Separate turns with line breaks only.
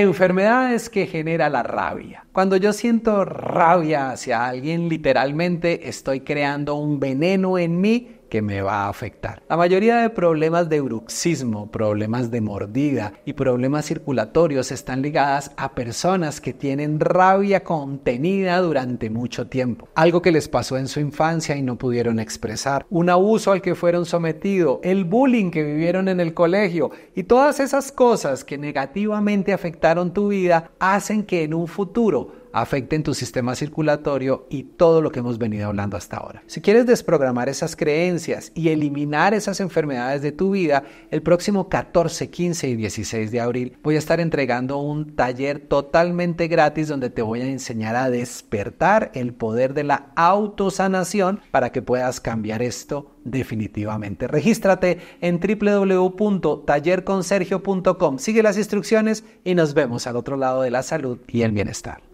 Enfermedades que genera la rabia. Cuando yo siento rabia hacia alguien, literalmente estoy creando un veneno en mí que me va a afectar. La mayoría de problemas de bruxismo, problemas de mordida y problemas circulatorios están ligadas a personas que tienen rabia contenida durante mucho tiempo, algo que les pasó en su infancia y no pudieron expresar, un abuso al que fueron sometidos, el bullying que vivieron en el colegio y todas esas cosas que negativamente afectaron tu vida hacen que en un futuro afecten tu sistema circulatorio y todo lo que hemos venido hablando hasta ahora. Si quieres desprogramar esas creencias y eliminar esas enfermedades de tu vida, el próximo 14, 15 y 16 de abril voy a estar entregando un taller totalmente gratis donde te voy a enseñar a despertar el poder de la autosanación para que puedas cambiar esto definitivamente. Regístrate en www.tallerconsergio.com. Sigue las instrucciones y nos vemos al otro lado de la salud y el bienestar.